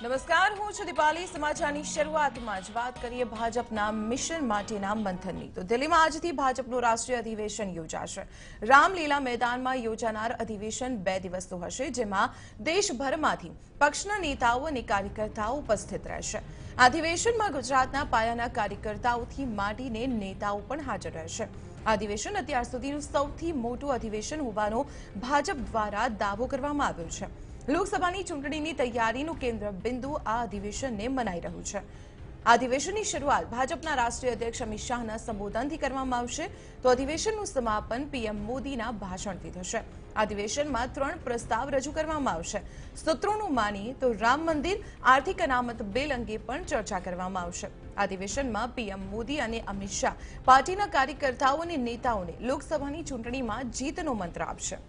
નમસ્કાર હું છું દીપાલી સમાચારની શરૂઆતમાં જ વાત કરીએ ભાજપના મિશન માટેના મંથનની તો દિલ્હીમાં આજથી ભાજપનું રાષ્ટ્રીય અધિવેશન યોજાશે રામલીલા મેદાનમાં યોજાનાર અધિવેશન બે દિવસનું હશે જેમાં દેશભરમાંથી પક્ષના નેતાઓ અને કાર્યકર્તાઓ ઉપસ્થિત રહેશે અધિવેશનમાં ગુજરાતના પાયાના કાર્યકર્તાઓથી માંડીને નેતાઓ પણ હાજર રહેશે અધિવેશન અત્યાર સુધીનું સૌથી મોટું અધિવેશન હોવાનો ભાજપ દ્વારા દાવો કરવામાં આવ્યો છે લોકસભાની ચૂંટણીની તૈયારીનું કેન્દ્ર બિંદુ આ અધિવેશનને મનાઈ રહ્યું છે આ અધિવેશનની શરૂઆત ભાજપના રાષ્ટ્રીય અધ્યક્ષ અમિત શાહના સંબોધનથી કરવામાં આવશે તો અધિવેશનનું સમાપન પીએમ મોદીના ભાષણથી થશે અધિવેશનમાં ત્રણ પ્રસ્તાવ રજૂ કરવામાં આવશે સૂત્રોનું માનીએ તો રામ મંદિર આર્થિક અનામત બિલ અંગે પણ ચર્ચા કરવામાં આવશે અધિવેશનમાં પીએમ મોદી અને અમિત શાહ પાર્ટીના કાર્યકર્તાઓ અને નેતાઓને લોકસભાની ચૂંટણીમાં જીતનો મંત્ર આપશે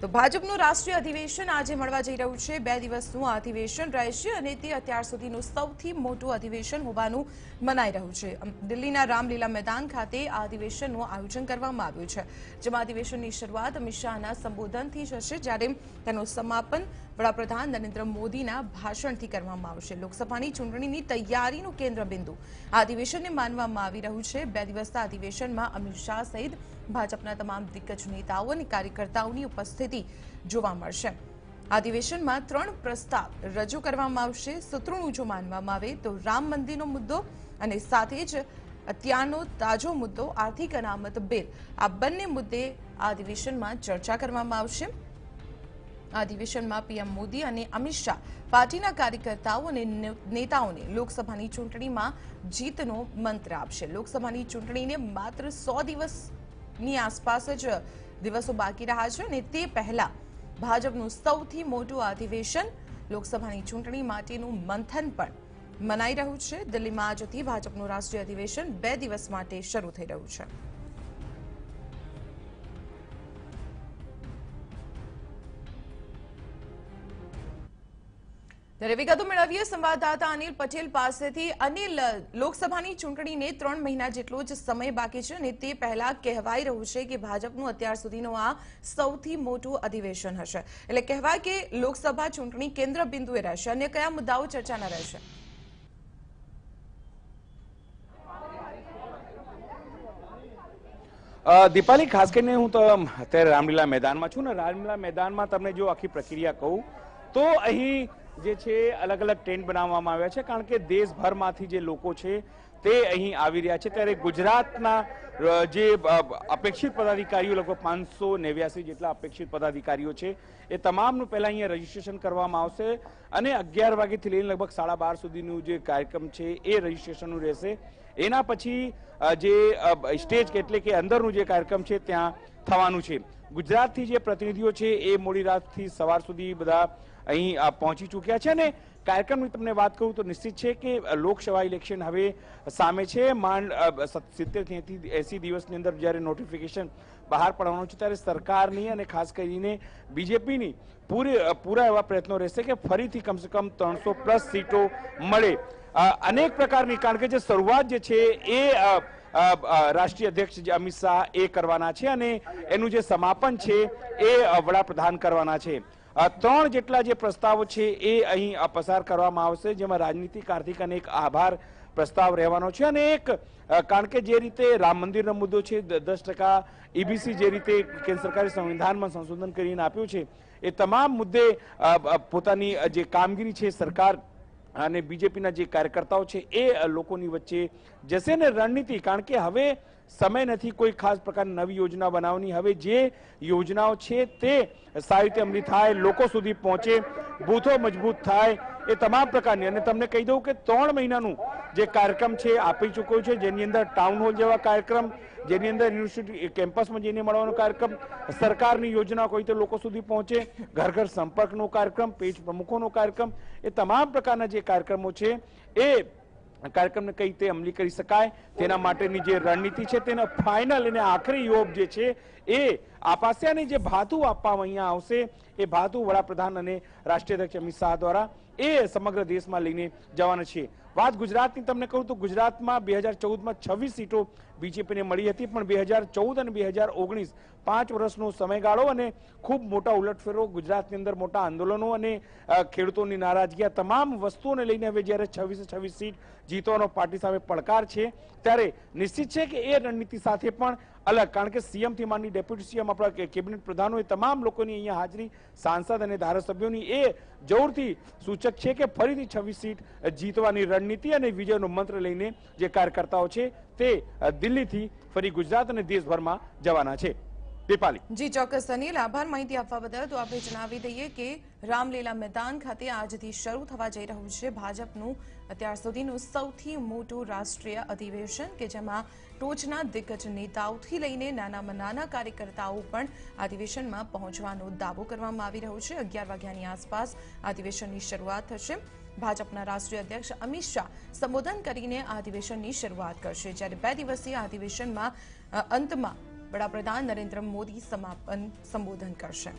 તો ભાજપનું રાષ્ટ્રીય અધિવેશન આજે મળવા જઈ રહ્યું છે બે દિવસનું આ અધિવેશન રહેશે અને તે અત્યાર સુધીનું સૌથી મોટું અધિવેશન હોવાનું મનાઈ રહ્યું છે દિલ્હીના રામલીલા મેદાન ખાતે આ અધિવેશનનું આયોજન કરવામાં આવ્યું છે જેમાં અધિવેશનની શરૂઆત અમિત શાહના સંબોધનથી થશે જ્યારે તેનું સમાપન વડાપ્રધાન નરેન્દ્ર મોદીના ભાષણથી કરવામાં આવશે લોકસભાની ચૂંટણીની તૈયારીનું કેન્દ્ર બિંદુ આ અધિવેશનને માનવામાં આવી રહ્યું છે બે દિવસના અધિવેશનમાં અમિત શાહ સહિત ભાજપના તમામ દિગ્ગજ નેતાઓ અને કાર્યકર્તાઓની ઉપસ્થિતિ જોવા મળશે અધિવેશનમાં ત્રણ પ્રસ્તાવ રજૂ કરવામાં આવશે સૂત્રોનું જો માનવામાં આવે તો રામ મંદિરનો મુદ્દો અને સાથે જ અત્યારનો તાજો મુદ્દો આર્થિક અનામત બિલ આ બંને મુદ્દે આ અધિવેશનમાં ચર્ચા કરવામાં આવશે આ અધિવેશનમાં પીએમ મોદી અને અમિત શાહ પાર્ટીના કાર્યકર્તાઓ અને નેતાઓને લોકસભાની ચૂંટણીમાં જીતનો મંત્ર આપશે લોકસભાની ચૂંટણીને માત્ર સો દિવસ ની આસપાસ જ દિવસો બાકી રહ્યા છે અને તે પહેલા ભાજપનું સૌથી મોટું અધિવેશન લોકસભાની ચૂંટણી માટેનું મંથન પણ મનાઈ રહ્યું છે દિલ્હીમાં આજથી ભાજપનું રાષ્ટ્રીય અધિવેશન બે દિવસ માટે શરૂ થઈ રહ્યું છે ત્યારે વિગતો મેળવીએ સંવાદદાતા અનિલ પટેલ પાસેથી અનિલ લોકસભાની ચૂંટણીને ત્રણ મહિના જેટલો જ સમય બાકી છે અને તે પહેલા કહેવાય રહ્યું છે કે ભાજપનું અત્યાર સુધીનું આ સૌથી મોટું અધિવેશન હશે એટલે કહેવાય કે લોકસભા ચૂંટણી કેન્દ્ર બિંદુએ રહેશે અને કયા મુદ્દાઓ ચર્ચાના રહેશે દીપાલી ખાસ કરીને હું તો અત્યારે રામલીલા મેદાનમાં છું ને રામલીલા મેદાનમાં તમને જો આખી પ્રક્રિયા કહું તો અહીં જે છે અલગ અલગ ટેન્ટ બનાવવામાં આવ્યા છે કારણ કે દેશભરમાંથી જે લોકો છે તે અહીં આવી રહ્યા છે ત્યારે ગુજરાતના જે અપેક્ષિત પદાધિકારીઓ લગભગ પાંચસો નેવ્યાસી જેટલા અપેક્ષિત પદાધિકારીઓ છે એ તમામનું પહેલાં અહીંયા રજીસ્ટ્રેશન કરવામાં આવશે અને અગિયાર વાગ્યાથી લઈને લગભગ સાડા બાર સુધીનું જે કાર્યક્રમ છે એ રજીસ્ટ્રેશનનું રહેશે એના પછી જે સ્ટેજ એટલે કે અંદરનું જે કાર્યક્રમ છે ત્યાં થવાનું છે ગુજરાતથી જે પ્રતિનિધિઓ છે એ મોડી રાતથી સવાર સુધી બધા અહીં પહોંચી ચૂક્યા છે અને કાર્યક્રમની તમને વાત કરું તો નિશ્ચિત છે કે લોકસભા ઇલેક્શન હવે સામે છે માંડ સિત્તેરથી એથી એસી દિવસની અંદર જ્યારે નોટિફિકેશન બહાર પડવાનું છે ત્યારે સરકારની અને ખાસ કરીને બીજેપીની પૂરી પૂરા એવા પ્રયત્નો રહેશે કે ફરીથી કમસે કમ ત્રણસો પ્લસ સીટો મળે અનેક પ્રકારની કારણ કે જે શરૂઆત જે છે એ રાષ્ટ્રીય અધ્યક્ષ જે અમિત શાહ એ કરવાના છે અને એનું જે સમાપન છે એ વડાપ્રધાન કરવાના છે ત્રણ જેટલા જે પ્રસ્તાવો છે એ અહીં પસાર કરવામાં આવશે જેમાં રાજનીતિ આર્થિક અને એક આભાર પ્રસ્તાવ રહેવાનો છે અને એક કારણ કે જે રીતે રામ મંદિરનો મુદ્દો છે દસ ટકા ઈબીસી e જે રીતે કેન્દ્ર સરકારે સંવિધાનમાં સંશોધન કરીને આપ્યું છે એ તમામ મુદ્દે પોતાની જે કામગીરી છે સરકાર અને બીજેપીના જે કાર્યકર્તાઓ છે એ લોકોની વચ્ચે જશે ને રણનીતિ કારણ કે હવે સમય નથી કોઈ ખાસ પ્રકારની નવી યોજના બનાવવાની હવે જે યોજનાઓ છે તે સારી રીતે અમલી થાય લોકો સુધી પહોંચે બૂથો મજબૂત થાય એ તમામ પ્રકારની અને તમને કહી દઉં કે ત્રણ મહિનાનું જે કાર્યક્રમ છે આપી ચૂક્યો છે જેની અંદર ટાઉન હોલ જેવા કાર્યક્રમ જેની અંદર યુનિવર્સિટી કેમ્પસમાં જઈને મળવાનો કાર્યક્રમ સરકારની યોજના હોય તે લોકો સુધી પહોંચે ઘર ઘર સંપર્કનો કાર્યક્રમ પેજ પ્રમુખોનો કાર્યક્રમ એ તમામ પ્રકારના જે કાર્યક્રમો છે એ કાર્યક્રમને કઈ રીતે અમલી કરી શકાય તેના માટેની જે રણનીતિ છે તેનો ફાઇનલ અને આખરી યોગ જે છે એ આપાસ્યાને જે ભાથું આપવામાં અહીંયા આવશે એ ભાથું વડાપ્રધાન અને રાષ્ટ્રીય અધ્યક્ષ અમિત શાહ દ્વારા એ સમગ્ર દેશમાં લઈને જવાના છીએ વાત ગુજરાતની તમને કહું તો ગુજરાતમાં બે હજાર ચૌદમાં છવ્વીસ સીટો બીજેપીને મળી હતી પણ બે હજાર ચૌદ અને બે હજાર ઓગણીસ પાંચ વર્ષનો સમયગાળો અને ખૂબ મોટા ઉલટફેરો ગુજરાતની અંદર મોટા આંદોલનો અને ખેડૂતોની નારાજગી આ તમામ વસ્તુઓને લઈને હવે જ્યારે છવ્વીસે છવ્વીસ સીટ જીતવાનો પાર્ટી સામે પડકાર છે ત્યારે નિશ્ચિત છે કે એ રણનીતિ સાથે પણ અલગ કારણ કે સીએમથી માંડી ડેપ્યુટી સીએમ આપણા કેબિનેટ પ્રધાનો એ તમામ લોકોની અહીંયા હાજરી સાંસદ અને ધારાસભ્યોની એ જરૂરથી સૂચક છે કે ફરીથી છવ્વીસ સીટ જીતવાની રણનીતિ અને વિજયનો મંત્ર લઈને જે કાર્યકર્તાઓ છે તે દિલ્હીથી ફરી ગુજરાત અને દેશભરમાં જવાના છે દીપાલી જી ચોક્કસ અનિલ આભાર માહિતી આપવા બદલ તો આપણે જણાવી દઈએ કે રામલીલા મેદાન ખાતે આજથી શરૂ થવા જઈ રહ્યું છે ભાજપનું અત્યાર સુધીનું સૌથી મોટું રાષ્ટ્રીય અધિવેશન કે જેમાં ટોચના દિગ્ગજ નેતાઓથી લઈને નાનામાં નાના કાર્યકર્તાઓ પણ અધિવેશનમાં પહોંચવાનો દાવો કરવામાં આવી રહ્યો છે અગિયાર વાગ્યાની આસપાસ અધિવેશનની શરૂઆત થશે ભાજપના રાષ્ટ્રીય અધ્યક્ષ અમિત શાહ સંબોધન કરીને આ અધિવેશનની શરૂઆત કરશે જ્યારે બે દિવસીય અધિવેશનમાં અંતમાં વડાપ્રધાન નરેન્દ્ર મોદી સમાપન સંબોધન કરશે